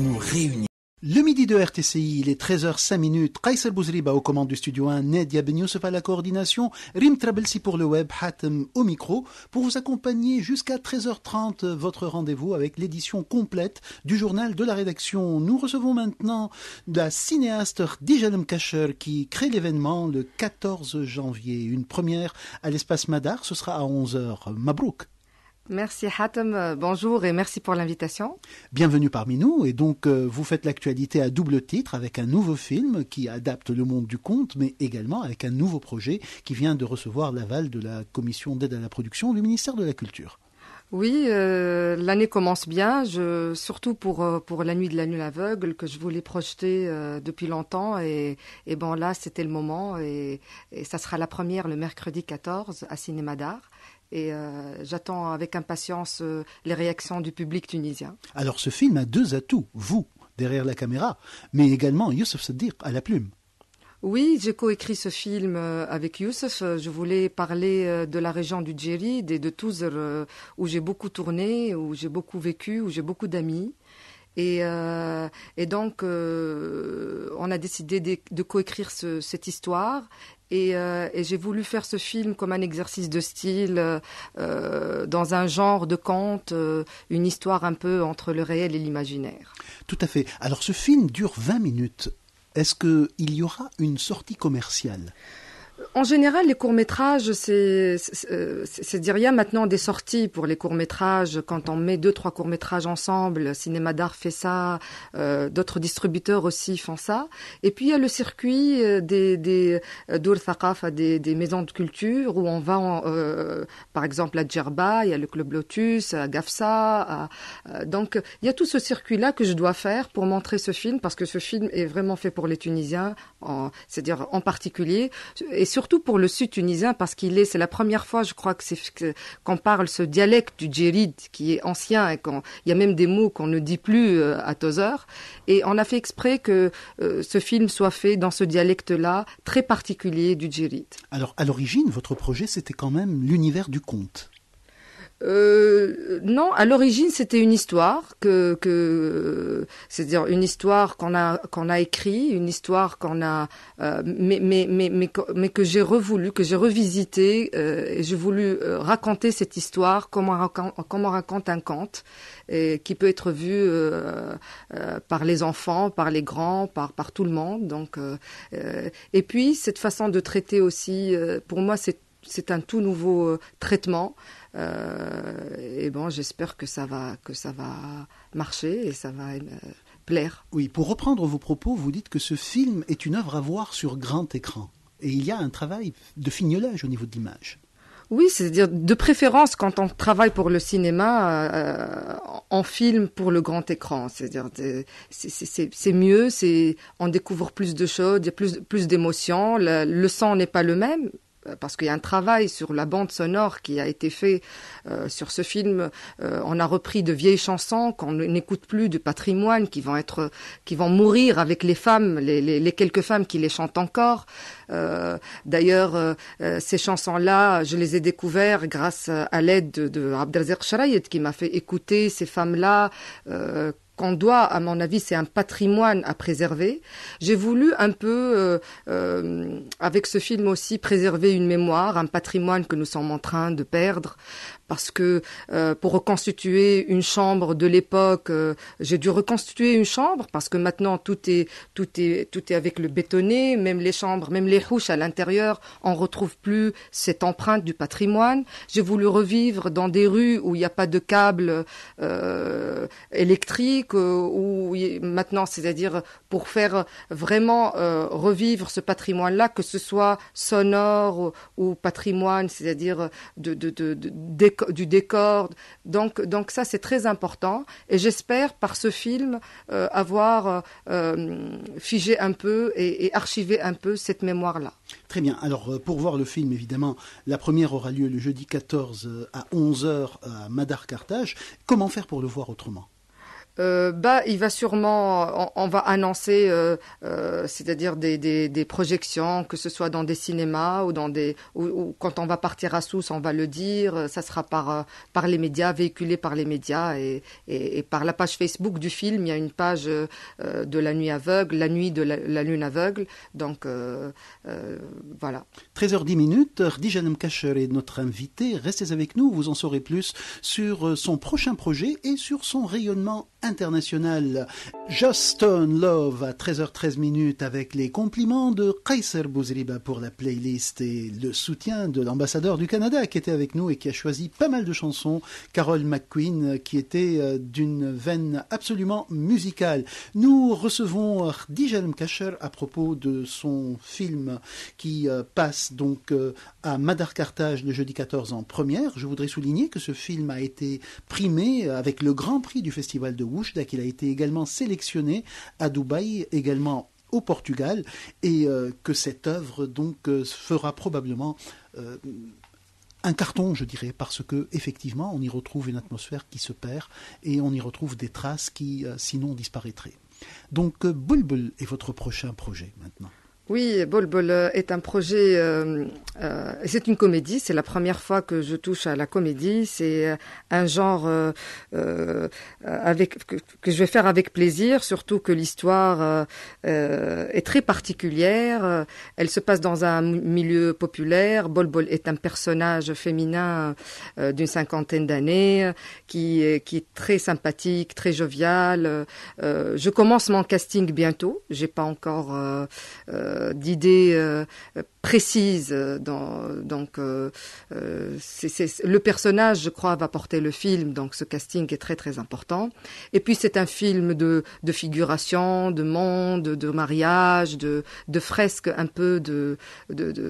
nous réunit. Le midi de RTCI, il est 13h05, Kaiser Bouzriba aux commandes du studio 1, Ned Ben Youssef à la coordination, Rim Trabelsi pour le web, Hatem au micro, pour vous accompagner jusqu'à 13h30, votre rendez-vous avec l'édition complète du journal de la rédaction. Nous recevons maintenant la cinéaste Dijalem Kacher qui crée l'événement le 14 janvier. Une première à l'espace Madar, ce sera à 11h. Mabrouk Merci Hatem, euh, bonjour et merci pour l'invitation. Bienvenue parmi nous et donc euh, vous faites l'actualité à double titre avec un nouveau film qui adapte le monde du conte mais également avec un nouveau projet qui vient de recevoir l'aval de la commission d'aide à la production du ministère de la Culture. Oui, euh, l'année commence bien, surtout pour, pour la nuit de la nuit aveugle que je voulais projeter depuis longtemps. Et, bon, là, c'était le moment. et, ça sera la première le mercredi 14 à Cinéma d'Art. Et euh, j'attends avec impatience euh, les réactions du public tunisien. Alors ce film a deux atouts, vous, derrière la caméra, mais également Youssef Saddiq à la plume. Oui, j'ai coécrit ce film euh, avec Youssef. Je voulais parler de la région du Djerid et de Touzer, où j'ai beaucoup tourné, où j'ai beaucoup vécu, où j'ai beaucoup d'amis. Et, et, donc, on a décidé de, coécrire cette histoire euh, et, j'ai voulu faire ce film comme un exercice de style, euh, euh, dans un genre de conte, une histoire un peu entre le réel et l'imaginaire. Tout à fait. Alors ce film dure 20 minutes. Est-ce qu'il y aura une sortie commerciale en général, les courts-métrages, euh, c'est, dire, il y a maintenant des sorties pour les courts-métrages. Quand on met deux, trois courts-métrages ensemble, Cinéma d'Art fait ça, euh, d'autres distributeurs aussi font ça. Et puis, il y a le circuit euh, des, des, euh, des, des maisons de culture où on va, par exemple, à Djerba, il y a le Club Lotus, à Gafsa. À, donc, il y a tout ce circuit-là que je dois faire pour montrer ce film parce que ce film est vraiment fait pour les Tunisiens, c'est-à-dire en particulier. Et sur surtout pour le sud tunisien parce qu'il est, c'est la première fois, je crois, que c'est, qu'on parle ce dialecte du djérid qui est ancien et qu'il il y a même des mots qu'on ne dit plus euh, à Tozer. Et on a fait exprès que euh, ce film soit fait dans ce dialecte-là, très particulier du djérid. Alors, à l'origine, votre projet, c'était quand même l'univers du conte euh, non, à l'origine c'était une histoire que, que c'est-à-dire une histoire qu'on a qu'on a écrit, une histoire qu'on a mais, mais, mais, mais, mais que j'ai revoulu, que j'ai revisité et j'ai voulu raconter cette histoire comme on raconte, comme on raconte un conte et qui peut être vu par les enfants, par les grands, par par tout le monde. Donc et puis cette façon de traiter aussi, pour moi c'est c'est un tout nouveau traitement. Euh, et bon, j'espère que ça va que ça va marcher et ça va euh, plaire. Oui, pour reprendre vos propos, vous dites que ce film est une œuvre à voir sur grand écran. Et il y a un travail de fignolage au niveau de l'image. Oui, c'est-à-dire de préférence quand on travaille pour le cinéma, euh, en on filme pour le grand écran. C'est-à-dire c'est mieux, c'est on découvre plus de choses, il y a plus plus d'émotions. Le, le, son n'est pas le même, euh, parce qu'il y a un travail sur la bande sonore qui a été fait euh, sur ce film. Euh, on a repris de vieilles chansons qu'on n'écoute plus du patrimoine qui vont être, qui vont mourir avec les femmes, les, quelques femmes qui les chantent encore. D'ailleurs, ces chansons-là, je les ai découvertes grâce à l'aide de, de Abdelazir qui m'a fait écouter ces femmes-là qu'on doit, à mon avis, c'est un patrimoine à préserver. J'ai voulu un peu, euh, euh, avec ce film aussi, préserver une mémoire, un patrimoine que nous sommes en train de perdre parce que euh, pour reconstituer une chambre de l'époque, euh, j'ai dû reconstituer une chambre parce que maintenant tout est tout est tout est avec le bétonné, même les chambres, même les rouches à l'intérieur, on retrouve plus cette empreinte du patrimoine. J'ai voulu revivre dans des rues où il n'y a pas de câbles euh, électriques, où maintenant, c'est-à-dire pour faire vraiment revivre ce patrimoine-là, que ce soit sonore ou, patrimoine, c'est-à-dire de, de, de, du décor. Donc, donc ça, c'est très important. Et j'espère, par ce film, euh, avoir euh, euh, figé un peu et, et, archivé un peu cette mémoire-là. Très bien. Alors, pour voir le film, évidemment, la première aura lieu le jeudi 14 à 11h à Madar Carthage. Comment faire pour le voir autrement euh, bah, il va sûrement, on, va annoncer, euh, euh, c'est-à-dire des, projections, que ce soit dans des cinémas ou dans des, quand on va partir à Sousse, on va le dire. Ça sera par par les médias, véhiculé par les médias et, et, par la page Facebook du film. Il y a une page de la nuit aveugle, la nuit de la, lune aveugle. Donc voilà. 13h10 minutes. Dijanem Kacher est notre invité. Restez avec nous. Vous en saurez plus sur son prochain projet et sur son rayonnement international Justin Love à 13h13 minutes avec les compliments de Kaiser Bouzriba pour la playlist et le soutien de l'ambassadeur du Canada qui était avec nous et qui a choisi pas mal de chansons. Carole McQueen qui était euh, d'une veine absolument musicale. Nous recevons Dijalm Kacher à propos de son film qui euh, passe donc euh, à Madar Carthage le jeudi 14 en première. Je voudrais souligner que ce film a été primé avec le Grand Prix du Festival de dès qu'il a été également sélectionné à Dubaï, également au Portugal, et euh, que cette œuvre donc euh, fera probablement euh, un carton, je dirais, parce que effectivement, on y retrouve une atmosphère qui se perd et on y retrouve des traces qui sinon disparaîtraient. Donc, Bulbul est votre prochain projet maintenant. Oui, Bol Bol euh, est un projet, euh, euh c'est une comédie, c'est la première fois que je touche à la comédie, c'est euh, un genre avec, que, je vais faire avec plaisir, surtout que l'histoire est très particulière, elle se passe dans un milieu populaire, Bol Bol est un personnage féminin d'une cinquantaine d'années qui, qui est très sympathique, très jovial, je commence mon casting bientôt, j'ai pas encore euh, d'idées euh, précises. Euh, dans, donc, le personnage, je crois, va porter le film. Donc, ce casting est très très important. Et puis, c'est un film de, de, figuration, de monde, de mariage, de, de fresque un peu de,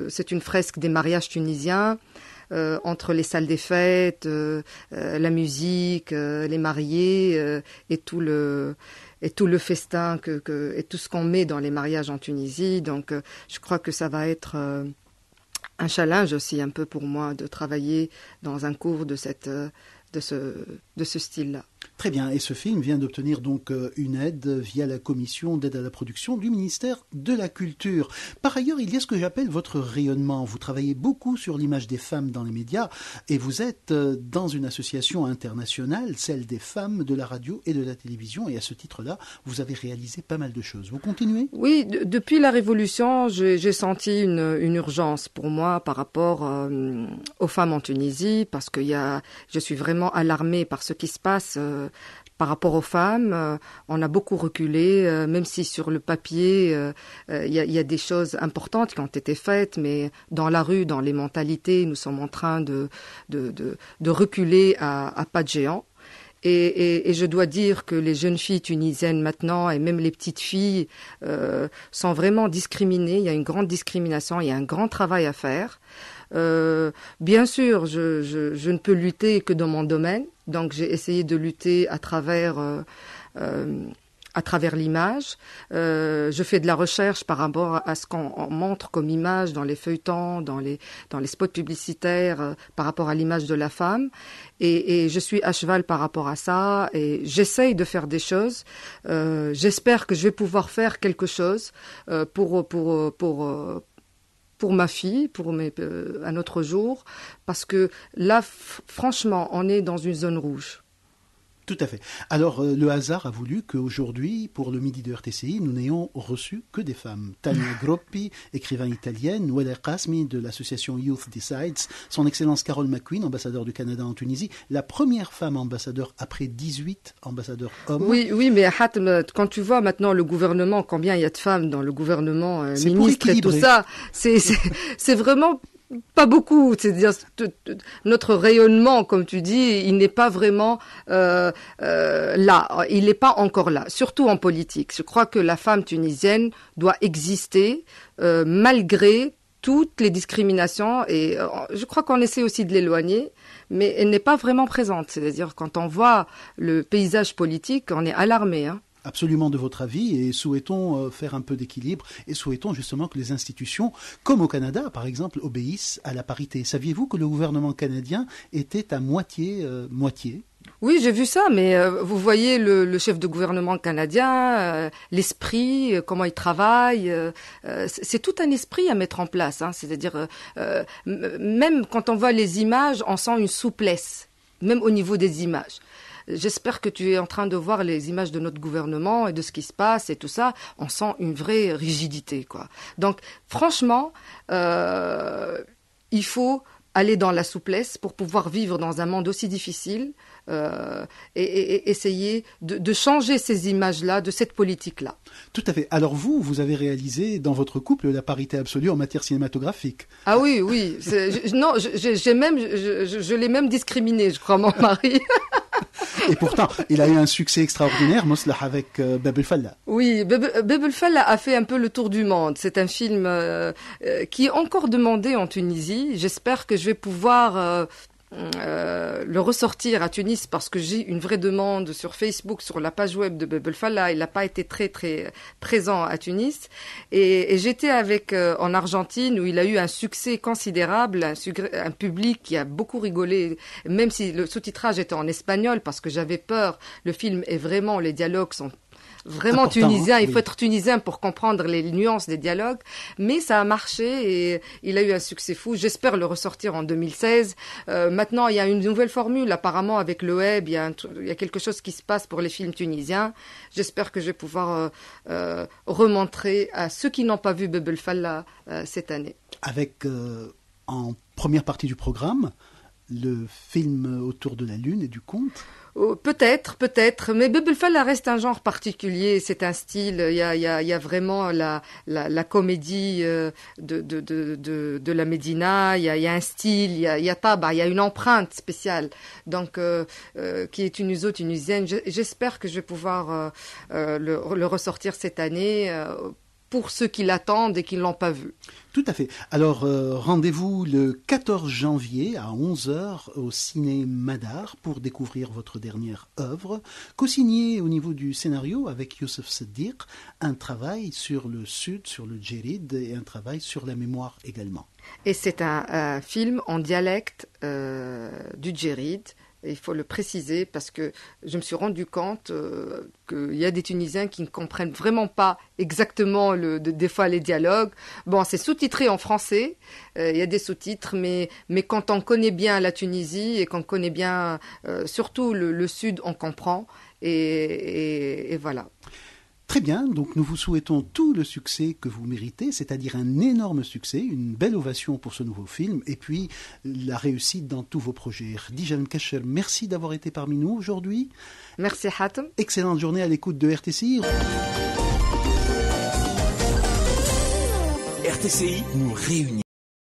c'est une fresque des mariages tunisiens. entre les salles des fêtes, la musique, les mariés et tout le et tout le festin que, et tout ce qu'on met dans les mariages en Tunisie. Donc, euh, je crois que ça va être euh, un challenge aussi un peu pour moi de travailler dans un cours de cette euh, de ce de ce style-là. Très bien, et ce film vient d'obtenir donc euh, une aide via la commission d'aide à la production du ministère de la Culture. Par ailleurs, il y a ce que j'appelle votre rayonnement. Vous travaillez beaucoup sur l'image des femmes dans les médias et vous êtes euh, dans une association internationale, celle des femmes de la radio et de la télévision. Et à ce titre-là, vous avez réalisé pas mal de choses. Vous continuez Oui, depuis la Révolution, j'ai senti une, urgence pour moi par rapport euh, aux femmes en Tunisie parce que y a, je suis vraiment alarmée par ce qui se passe par rapport aux femmes, euh, on a beaucoup reculé, euh, même si sur le papier, euh, il y, a, des choses importantes qui ont été faites, mais dans la rue, dans les mentalités, nous sommes en train de, reculer à, pas de géant. Et, je dois dire que les jeunes filles tunisiennes maintenant, et même les petites filles, sont vraiment discriminées. Il y a une grande discrimination, il y a un grand travail à faire. Euh, bien sûr, je, ne peux lutter que dans mon domaine, donc j'ai essayé de lutter à travers... Euh, euh, à travers l'image. je fais de la recherche par rapport à ce qu'on montre comme image dans les feuilletons, dans les, dans les spots publicitaires, par rapport à l'image de la femme. Et, je suis à cheval par rapport à ça. Et j'essaye de faire des choses. J'espère que je vais pouvoir faire quelque chose pour, pour, pour pour ma fille, pour mes, euh, un autre jour, parce que là, franchement, on est dans une zone rouge. Tout à fait. Alors, euh, le hasard a voulu qu'aujourd'hui, pour le midi de RTCI, nous n'ayons reçu que des femmes. Tania Groppi, écrivain italienne, Weller Kasmi de l'association Youth Decides, son Excellence Carole McQueen, ambassadeur du Canada en Tunisie, la première femme ambassadeur après 18 ambassadeurs hommes. Oui, oui, mais quand tu vois maintenant le gouvernement, combien il y a de femmes dans le gouvernement, euh, et tout ça, c'est vraiment pas beaucoup. C'est-à-dire notre rayonnement, comme tu dis, il n'est pas vraiment euh, euh, là. Il n'est pas encore là, surtout en politique. Je crois que la femme tunisienne doit exister euh, malgré toutes les discriminations et je crois qu'on essaie aussi de l'éloigner, mais elle n'est pas vraiment présente. C'est-à-dire quand on voit le paysage politique, on est alarmé. Hein absolument de votre avis et souhaitons euh, faire un peu d'équilibre et souhaitons justement que les institutions, comme au Canada par exemple, obéissent à la parité. Saviez-vous que le gouvernement canadien était à moitié, euh, moitié oui, j'ai vu ça, mais euh, vous voyez le, chef de gouvernement canadien, l'esprit, comment il travaille, c'est tout un esprit à mettre en place. Hein. C'est-à-dire, même quand on voit les images, on sent une souplesse, même au niveau des images. J'espère que tu es en train de voir les images de notre gouvernement et de ce qui se passe et tout ça. On sent une vraie rigidité, quoi. Donc, franchement, euh, il faut aller dans la souplesse pour pouvoir vivre dans un monde aussi difficile euh, et, essayer de, changer ces images-là, de cette politique-là. Tout à fait. Alors vous, vous avez réalisé dans votre couple la parité absolue en matière cinématographique. Ah oui, oui. non, j'ai même, je l'ai même discriminé, je crois, mon mari. Et pourtant, il a eu un succès extraordinaire, Moslah, avec euh, Oui, Bebel Falla a fait un peu le tour du monde. C'est un film euh, euh, qui est encore demandé en Tunisie. J'espère que je vais pouvoir euh, euh, le ressortir à Tunis parce que j'ai une vraie demande sur Facebook, sur la page web de Bebel Il n'a pas été très très présent à Tunis. Et, j'étais avec euh, en Argentine où il a eu un succès considérable, un public qui a beaucoup rigolé, même si le sous-titrage était en espagnol parce que j'avais peur. Le film est vraiment, les dialogues sont vraiment tunisien. Il faut être tunisien pour comprendre les nuances des dialogues. Mais ça a marché et il a eu un succès fou. J'espère le ressortir en 2016. Euh, maintenant, il y a une nouvelle formule. Apparemment, avec le web, il y a, quelque chose qui se passe pour les films tunisiens. J'espère que je vais pouvoir euh, euh, remontrer à ceux qui n'ont pas vu Bebel Falla cette année. Avec en première partie du programme, le film autour de la Lune et du conte oh, Peut-être, peut-être. Mais Bebelfella reste un genre particulier, c'est un style. Il y a, y a, vraiment la, comédie euh, de, de, de, la Médina, il y, a, un style, il y a, pas, il y a une empreinte spéciale. Donc, euh, euh, qui est une tunisienne j'espère que je vais pouvoir le, le, ressortir cette année pour ceux qui l'attendent et qui ne l'ont pas vu. Tout à fait. Alors, euh, rendez-vous le 14 janvier à 11h au cinéma Madar pour découvrir votre dernière œuvre, co-signée au niveau du scénario avec Youssef sedir un travail sur le Sud, sur le Djerid et un travail sur la mémoire également. Et c'est un, film en dialecte euh, du Djerid, il faut le préciser parce que je me suis rendu compte euh, qu'il y a des Tunisiens qui ne comprennent vraiment pas exactement des fois les dialogues. Bon, c'est sous-titré en français, euh, il y a des sous-titres, mais, mais quand on connaît bien la Tunisie et qu'on connaît bien euh, surtout le, Sud, on comprend. et voilà. Très bien, donc nous vous souhaitons tout le succès que vous méritez, c'est-à-dire un énorme succès, une belle ovation pour ce nouveau film, et puis la réussite dans tous vos projets. Dijan Kacher, merci d'avoir été parmi nous aujourd'hui. Merci Hatem. Excellente journée à l'écoute de RTCI. RTCI nous réunit.